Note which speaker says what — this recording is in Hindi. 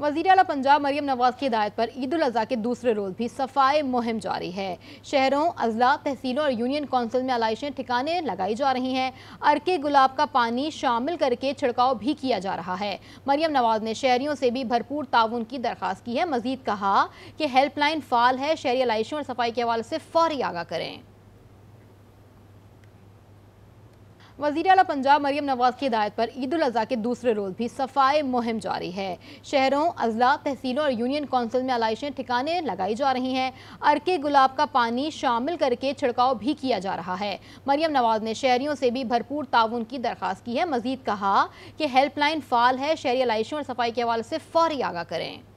Speaker 1: वजीर अला पंजाब मरियम नवाज की हिदायत पर ईद अजी के दूसरे रोज भी सफाई मुहिम जारी है शहरों अजला तहसीलों और यूनियन काउंसिल में आलाइशें ठिकाने लगाई जा रही हैं अरके गुलाब का पानी शामिल करके छिड़काव भी किया जा रहा है मरियम नवाज ने शहरीों से भी भरपूर ताउन की दरख्वास्त की है मजीद कहा कि हेल्पलाइन फाल है शहरी आलाइशों और सफाई के हवाले से फौरी आगा करें वजीर अला पंजाब मरियम नवाज की हिदायत पर ईद अजी के दूसरे रोज भी सफाई मुहिम जारी है शहरों अजला तहसीलों और यूनियन काउंसिल में आलाइशें ठिकाने लगाई जा रही हैं अरके गुलाब का पानी शामिल करके छिड़काव भी किया जा रहा है मरियम नवाज ने शहरीों से भी भरपूर ताउन की दरख्वास्त की है मजीद कहा कि हेल्पलाइन फाल है शहरी आलाइशों और सफाई के हवाले से फौरी आगा करें